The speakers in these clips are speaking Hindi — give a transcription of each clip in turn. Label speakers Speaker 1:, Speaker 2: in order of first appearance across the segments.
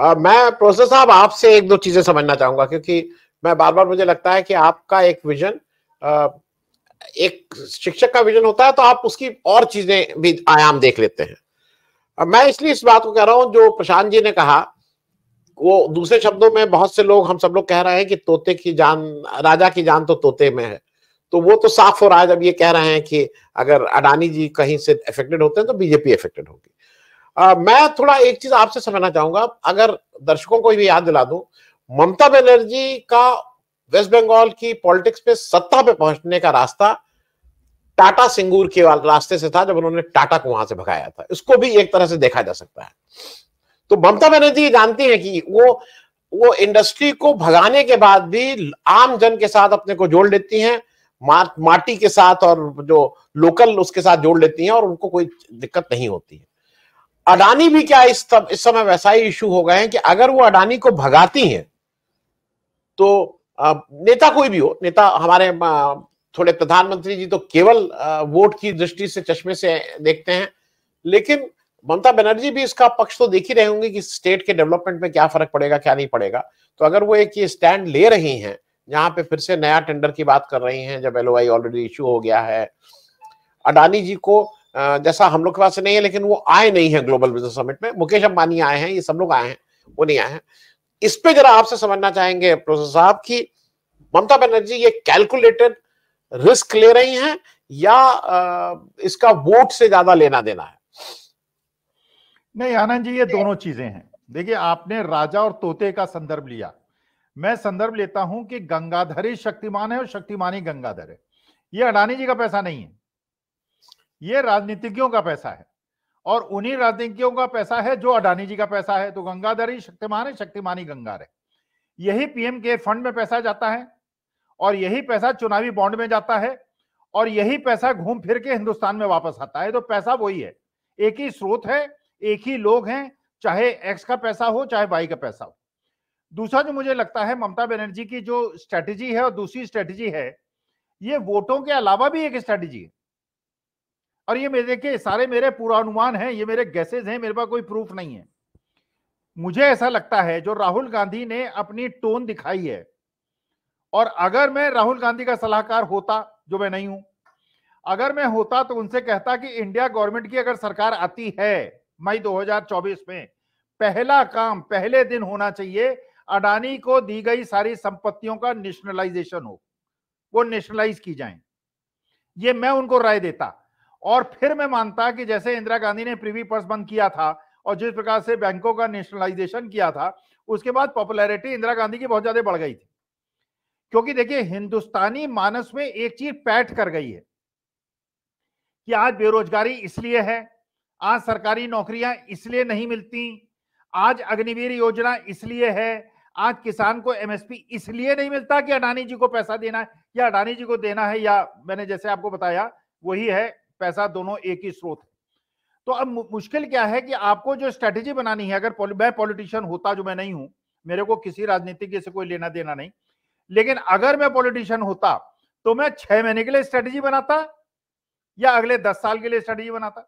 Speaker 1: आ, मैं प्रोफेसर साहब आपसे एक दो चीजें समझना चाहूंगा क्योंकि मैं बार बार मुझे लगता है कि आपका एक विजन आ, एक शिक्षक का विजन होता है तो आप उसकी और चीजें भी आयाम देख लेते हैं आ, मैं इसलिए इस बात को कह रहा हूं जो प्रशांत जी ने कहा वो दूसरे शब्दों में बहुत से लोग हम सब लोग कह रहे हैं कि तोते की जान राजा की जान तो तोते में है तो वो तो साफ हो रहा है जब ये कह रहे हैं कि अगर अडानी जी कहीं से अफेक्टेड होते हैं तो बीजेपी अफेक्टेड होगी आ, मैं थोड़ा एक चीज आपसे समझना चाहूंगा अगर दर्शकों को भी याद दिला दूं ममता बनर्जी का वेस्ट बंगाल की पॉलिटिक्स पे सत्ता पे पहुंचने का रास्ता टाटा सिंगूर के रास्ते से था जब उन्होंने टाटा को वहां से भगाया था इसको भी एक तरह से देखा जा सकता है तो ममता बनर्जी जानती है कि वो वो इंडस्ट्री को भगाने के बाद भी आम जन के साथ अपने को जोड़ लेती हैं माटी के साथ और जो लोकल उसके साथ जोड़ लेती हैं और उनको कोई दिक्कत नहीं होती है अडानी भी क्या इस, तब, इस समय वैसा ही इशू हो गए हैं कि अगर वो अडानी को भगाती हैं तो नेता कोई भी हो नेता हमारे थोड़े प्रधानमंत्री जी तो केवल वोट की दृष्टि से चश्मे से देखते हैं लेकिन ममता बनर्जी भी इसका पक्ष तो देख ही रहे होंगे कि स्टेट के डेवलपमेंट में क्या फर्क पड़ेगा क्या नहीं पड़ेगा तो अगर वो एक ये स्टैंड ले रही हैं जहां पे फिर से नया टेंडर की बात कर रही हैं जब एल ऑलरेडी इशू हो गया है अडानी जी को जैसा हम लोग के पास नहीं है लेकिन वो आए नहीं है ग्लोबल बिजनेस समिट में मुकेश अंबानी आए हैं ये सब लोग आए हैं वो नहीं आए हैं इस पे जरा आपसे समझना चाहेंगे प्रोफेसर साहब की ममता बनर्जी ये कैलकुलेटेड रिस्क ले रही हैं या इसका वोट से ज्यादा लेना देना है
Speaker 2: नहीं आनंद जी ये दोनों चीजें हैं देखिए आपने राजा और तोते का संदर्भ लिया मैं संदर्भ लेता हूं कि गंगाधरी शक्तिमान है और शक्तिमानी गंगाधर है ये अडानी जी का पैसा नहीं है ये राजनीतिज्ञों का पैसा है और उन्हीं राजनीतिज्ञों का पैसा है जो अडानी जी का पैसा है तो गंगाधर ही शक्तिमान है शक्तिमान ही गंगार है यही पीएम के फंड में पैसा जाता है और यही पैसा चुनावी बॉन्ड में जाता है और यही पैसा घूम फिर के हिंदुस्तान में वापस आता है तो पैसा वही है एक ही स्रोत है एक ही लोग हैं चाहे एक्स का पैसा हो चाहे वाई का पैसा हो दूसरा जो मुझे लगता है ममता बनर्जी की जो स्ट्रेटेजी है और दूसरी स्ट्रेटेजी है ये वोटों के अलावा भी एक स्ट्रेटेजी है और ये मेरे देखिए सारे मेरे पूर्वानुमान हैं ये मेरे गैसेज हैं मेरे पास कोई प्रूफ नहीं है मुझे ऐसा लगता है जो राहुल गांधी ने अपनी टोन दिखाई है और अगर मैं राहुल गांधी का सलाहकार होता जो मैं नहीं हूं अगर मैं होता तो उनसे कहता कि इंडिया गवर्नमेंट की अगर सरकार आती है मई 2024 में पहला काम पहले दिन होना चाहिए अडानी को दी गई सारी संपत्तियों का नेशनलाइजेशन हो वो नेशनलाइज की जाए ये मैं उनको राय देता और फिर मैं मानता कि जैसे इंदिरा गांधी ने प्रीवी पर्स बंद किया था और जिस प्रकार से बैंकों का नेशनलाइजेशन किया था उसके बाद पॉपुलैरिटी इंदिरा गांधी की बहुत ज्यादा बढ़ गई थी क्योंकि देखिए हिंदुस्तानी मानस में एक चीज पैट कर गई है कि आज बेरोजगारी इसलिए है आज सरकारी नौकरियां इसलिए नहीं मिलती आज अग्निवीर योजना इसलिए है आज किसान को एमएसपी इसलिए नहीं मिलता कि अडानी जी को पैसा देना है या अडानी जी को देना है या मैंने जैसे आपको बताया वही है पैसा दोनों एक ही स्रोत है तो अब मुश्किल क्या है कि आपको जो स्ट्रेटेजी बनानी है अगर मैं पॉलिटिशियन होता जो मैं नहीं हूं मेरे को किसी राजनीति के से कोई लेना देना नहीं लेकिन अगर मैं पॉलिटिशियन होता तो मैं छह महीने के लिए स्ट्रेटेजी बनाता या अगले दस साल के लिए स्ट्रेटेजी बनाता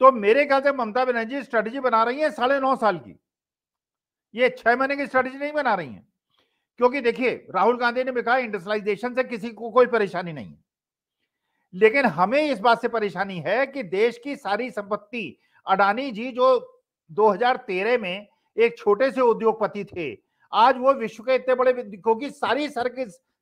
Speaker 2: तो मेरे ख्याल से ममता बनर्जी स्ट्रेटेजी बना रही है साढ़े नौ साल की ये छह महीने की स्ट्रेटेजी नहीं बना रही है क्योंकि देखिए राहुल गांधी ने भी कहा इंडस्ट्रियलाइजेशन से किसी को कोई परेशानी नहीं है लेकिन हमें इस बात से परेशानी है कि देश की सारी संपत्ति अडानी जी जो 2013 में एक छोटे से उद्योगपति थे आज वो विश्व के इतने बड़े क्योंकि सारी सरक,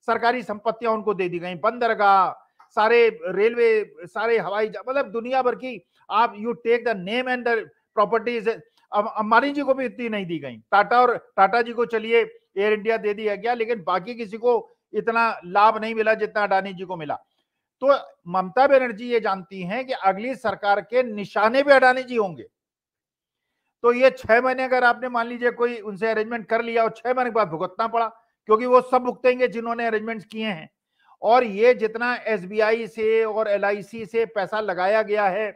Speaker 2: सरकारी संपत्तियां उनको दे दी गई बंदरगाह सारे रेलवे सारे हवाई मतलब दुनिया भर की आप you take the name and the properties Ambani ji को भी इतनी नहीं दी गई टाटा और टाटा जी को चलिए एयर इंडिया दे दिया गया लेकिन बाकी किसी को इतना लाभ नहीं मिला जितना अडानी जी को मिला तो ममता बनर्जी ये जानती हैं कि अगली सरकार के निशाने भी अडानी जी होंगे तो ये छह महीने अगर आपने मान लीजिए कोई उनसे अरेंजमेंट कर लिया और छह महीने के बाद भुगतना पड़ा क्योंकि वो सब भुगतेंगे जिन्होंने अरेंजमेंट किए हैं और ये जितना एस से और एल से पैसा लगाया गया है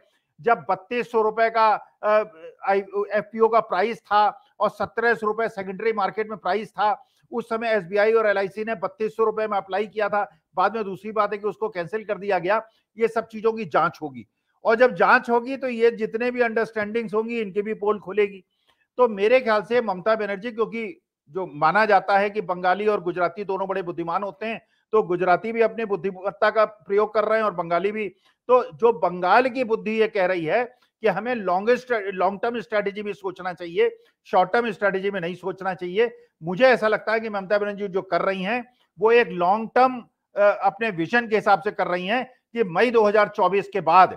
Speaker 2: जब बत्तीस सौ रुपए का एफ का प्राइस था और सत्रह सौ रुपए सेकेंडरी मार्केट में प्राइस था उस समय एस और एल ने बत्तीस सौ में अप्लाई किया था बाद में दूसरी बात है कि उसको कैंसिल कर दिया गया ये सब चीजों की जांच होगी और जब जांच होगी तो ये जितने भी अंडरस्टैंडिंग्स होंगी इनकी भी पोल खुलेगी तो मेरे ख्याल से ममता बनर्जी क्योंकि जो माना जाता है कि बंगाली और गुजराती दोनों बड़े बुद्धिमान होते हैं तो गुजराती भी अपनी बुद्धिमत्ता का प्रयोग कर रहे हैं और बंगाली भी तो जो बंगाल की बुद्धि ये कह रही है कि हमें लॉन्गेस्ट लॉन्ग टर्म स्ट्रैटेजी भी सोचना चाहिए शॉर्ट टर्म स्ट्रैटेजी में नहीं सोचना चाहिए मुझे ऐसा लगता है कि ममता बनर्जी जो कर रही हैं वो एक लॉन्ग टर्म अपने विजन के हिसाब से कर रही हैं कि मई 2024 के बाद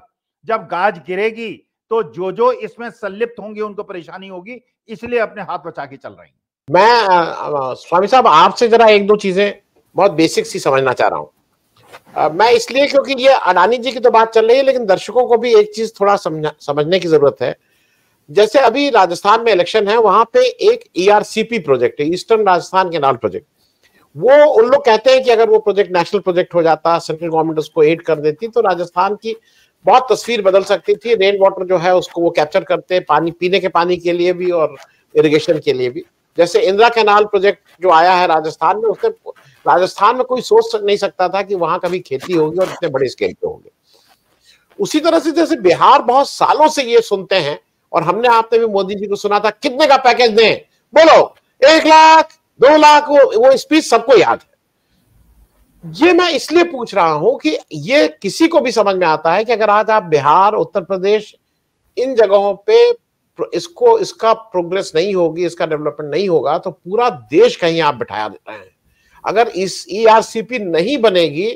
Speaker 2: जब गाज गिरेगी तो जो जो इसमें संलिप्त होंगे उनको परेशानी होगी इसलिए अपने हाथ बचा के चल
Speaker 1: रही मैं स्वामी साहब आपसे जरा एक दो चीजें बहुत बेसिक सी समझना चाह रहा हूँ मैं इसलिए क्योंकि ये अडानी जी की तो बात चल रही है लेकिन दर्शकों को भी एक चीज थोड़ा समझने की जरूरत है जैसे अभी राजस्थान में इलेक्शन है वहां पे एक ईआरसीपी e प्रोजेक्ट है ईस्टर्न राजस्थान के नाल प्रोजेक्ट वो उन लोग कहते हैं कि अगर वो प्रोजेक्ट नेशनल प्रोजेक्ट हो जाता सेंट्रल गवर्नमेंट उसको एड कर देती तो राजस्थान की बहुत तस्वीर बदल सकती थी रेन वाटर जो है उसको वो कैप्चर करते पानी पीने के पानी के लिए भी और इरिगेशन के लिए भी जैसे इंदिरा कैनाल प्रोजेक्ट जो आया है राजस्थान में उसने राजस्थान में कोई सोच नहीं सकता था कि वहां कभी खेती होगी और इतने बड़े स्केल पे होंगे उसी तरह से जैसे बिहार बहुत सालों से ये सुनते हैं और हमने आपने भी मोदी जी को सुना था कितने का पैकेज दें बोलो एक लाख दो लाख वो वो स्पीच सबको याद है ये मैं इसलिए पूछ रहा हूं कि ये किसी को भी समझ में आता है कि अगर आज आप बिहार उत्तर प्रदेश इन जगहों पे इसको इसका प्रोग्रेस नहीं होगी इसका डेवलपमेंट नहीं होगा तो पूरा देश कहीं आप बिठाया देते हैं अगर इस ई e नहीं बनेगी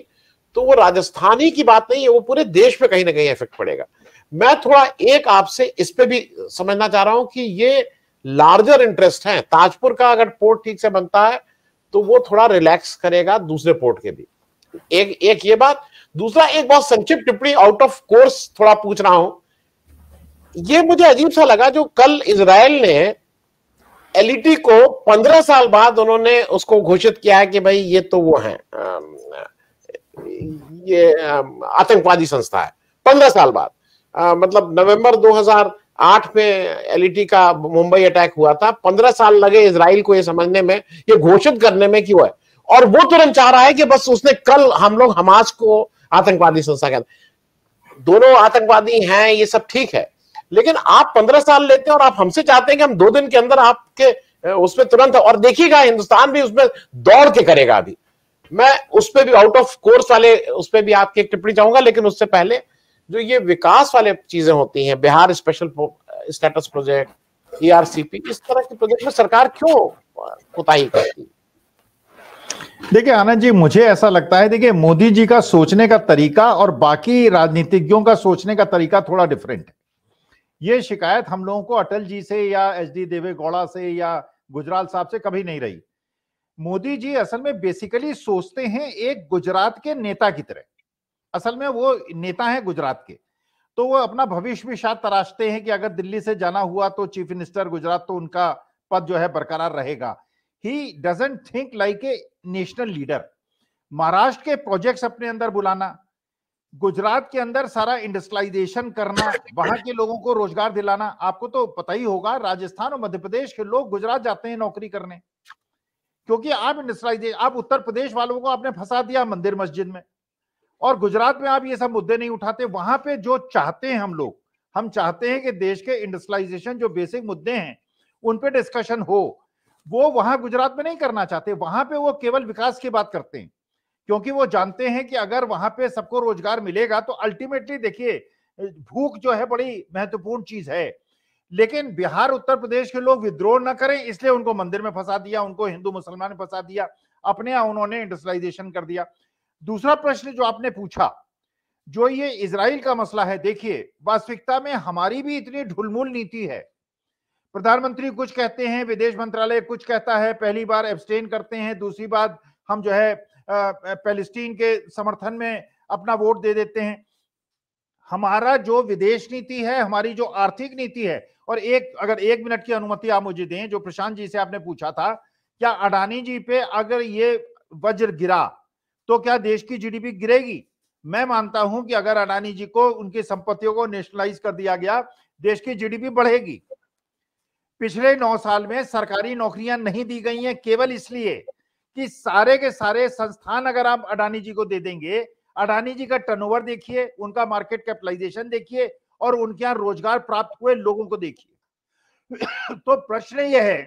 Speaker 1: तो वो राजस्थानी की बात नहीं है वो पूरे देश पे कहीं ना कहीं इफेक्ट पड़ेगा मैं थोड़ा एक आपसे इस पे भी समझना चाह रहा हूं कि ये लार्जर इंटरेस्ट है ताजपुर का अगर पोर्ट ठीक से बनता है तो वो थोड़ा रिलैक्स करेगा दूसरे पोर्ट के भी एक एक ये बात दूसरा एक बहुत संक्षिप्त टिप्पणी आउट ऑफ कोर्स थोड़ा पूछ रहा हूं ये मुझे अजीब सा लगा जो कल इसराइल ने एलईटी को पंद्रह साल बाद उन्होंने उसको घोषित किया है कि भाई ये तो वो है ये आतंकवादी संस्था है पंद्रह साल बाद मतलब नवंबर 2008 में एलईटी का मुंबई अटैक हुआ था पंद्रह साल लगे इसराइल को ये समझने में ये घोषित करने में क्यों है और वो तुरंत चाह रहा है कि बस उसने कल हम लोग हमास को आतंकवादी संस्था कहते दोनों आतंकवादी हैं ये सब ठीक है लेकिन आप पंद्रह साल लेते हैं और आप हमसे चाहते हैं कि हम दो दिन के अंदर आपके उसमें तुरंत और देखिएगा हिंदुस्तान भी उसमें दौड़ के करेगा अभी मैं उस पर भी आउट ऑफ कोर्स वाले उस पर भी आपकी एक टिप्पणी चाहूंगा लेकिन उससे पहले जो ये विकास वाले चीजें होती हैं Bihar special status project ERCP इस तरह के प्रोजेक्ट में सरकार क्यों कोताही करती
Speaker 2: है देखिए आनंद जी मुझे ऐसा लगता है देखिए मोदी जी का सोचने का तरीका और बाकी राजनीतिज्ञों का सोचने का तरीका थोड़ा डिफरेंट है ये शिकायत हम लोगों को अटल जी से या एच डी देवे गौड़ा से या गुजराल साहब से कभी नहीं रही मोदी जी असल में बेसिकली सोचते हैं एक गुजरात के नेता की तरह असल में वो नेता है गुजरात के तो वो अपना भविष्य भी शायद तराशते हैं कि अगर दिल्ली से जाना हुआ तो चीफ मिनिस्टर गुजरात तो उनका पद जो है बरकरार रहेगा he doesn't think like a national leader Maharashtra के प्रोजेक्ट्स अपने अंदर बुलाना गुजरात के अंदर सारा इंडस्ट्रियलाइजेशन करना वहां के लोगों को रोजगार दिलाना आपको तो पता ही होगा राजस्थान और मध्य प्रदेश के लोग गुजरात जाते हैं नौकरी करने क्योंकि आप इंडस्ट्रियलाइजेशन आप उत्तर प्रदेश वालों को आपने फंसा दिया मंदिर मस्जिद में और गुजरात में आप ये सब मुद्दे नहीं उठाते वहां पे जो चाहते हैं हम लोग हम चाहते हैं कि देश के इंडस्ट्रियलाइजेशन जो बेसिक मुद्दे हैं उन पे डिस्कशन हो वो वहां गुजरात में नहीं करना चाहते वहां पे वो केवल विकास की बात करते हैं क्योंकि वो जानते हैं कि अगर वहां पे सबको रोजगार मिलेगा तो अल्टीमेटली देखिए भूख जो है बड़ी महत्वपूर्ण चीज है लेकिन बिहार उत्तर प्रदेश के लोग विद्रोह न करें इसलिए उनको मंदिर में फंसा दिया उनको हिंदू मुसलमान में फंसा दिया अपने उन्होंने इंडस्ट्रियलाइजेशन कर दिया दूसरा प्रश्न जो आपने पूछा जो ये इसराइल का मसला है देखिए वास्तविकता में हमारी भी इतनी ढुलमुल नीति है प्रधानमंत्री कुछ कहते हैं विदेश मंत्रालय कुछ कहता है पहली बार एब्सटेन करते हैं दूसरी बार हम जो है पैलेस्टीन के समर्थन में अपना वोट दे देते हैं हमारा जो विदेश नीति है हमारी जो आर्थिक नीति है और एक अगर एक मिनट की अनुमति आप मुझे दें जो प्रशांत जी से आपने पूछा था क्या अडानी जी पे अगर ये वज्र गिरा तो क्या देश की जीडीपी गिरेगी मैं मानता हूं कि अगर अडानी जी को उनकी संपत्तियों को नेशनलाइज कर दिया गया देश की जीडीपी बढ़ेगी पिछले नौ साल में सरकारी नौकरियां नहीं दी गई हैं केवल इसलिए कि सारे के सारे संस्थान अगर आप अडानी जी को दे देंगे अडानी जी का टर्नओवर देखिए उनका मार्केट कैपिटलाइजेशन देखिए और उनके यहाँ रोजगार प्राप्त हुए लोगों को देखिए तो प्रश्न यह है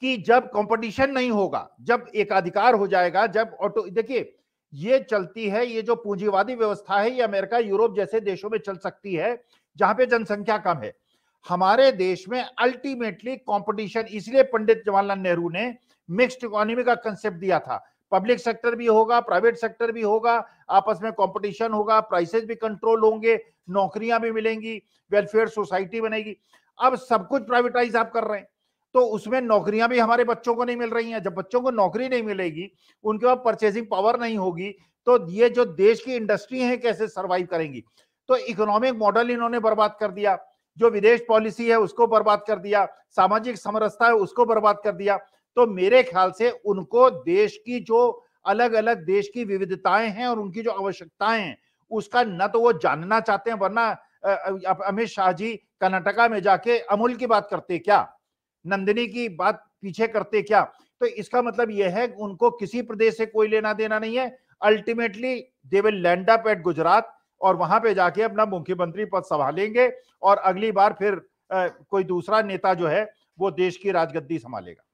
Speaker 2: कि जब कंपटीशन नहीं होगा जब एकाधिकार हो जाएगा जब ऑटो देखिए ये चलती है ये जो पूंजीवादी व्यवस्था है ये अमेरिका यूरोप जैसे देशों में चल सकती है जहां पे जनसंख्या कम है हमारे देश में अल्टीमेटली कंपटीशन इसलिए पंडित जवाहरलाल नेहरू ने मिक्स्ड इकोनॉमी का कंसेप्ट दिया था पब्लिक सेक्टर भी होगा प्राइवेट सेक्टर भी होगा आपस में कंपटीशन होगा प्राइसेस भी कंट्रोल होंगे नौकरियां भी मिलेंगी वेलफेयर सोसाइटी बनेगी अब सब कुछ प्राइवेटाइज आप कर रहे हैं तो उसमें नौकरियां भी हमारे बच्चों को नहीं मिल रही हैं जब बच्चों को नौकरी नहीं मिलेगी उनके पास परचेजिंग पावर नहीं होगी तो ये जो देश की इंडस्ट्री है कैसे सर्वाइव करेंगी तो इकोनॉमिक मॉडल इन्होंने बर्बाद कर दिया जो विदेश पॉलिसी है उसको बर्बाद कर दिया सामाजिक समरसता है उसको बर्बाद कर दिया तो मेरे ख्याल से उनको देश की जो अलग अलग देश की विविधताएं हैं और उनकी जो आवश्यकताएं हैं उसका न तो वो जानना चाहते हैं वरना अमित शाह जी कर्नाटका में जाके अमूल की बात करते क्या नंदिनी की बात पीछे करते क्या तो इसका मतलब यह है उनको किसी प्रदेश से कोई लेना देना नहीं है ultimately they will land up at Gujarat और वहां पे जाके अपना मुख्यमंत्री पद संभालेंगे और अगली बार फिर आ, कोई दूसरा नेता जो है वो देश की राजगद्दी संभालेगा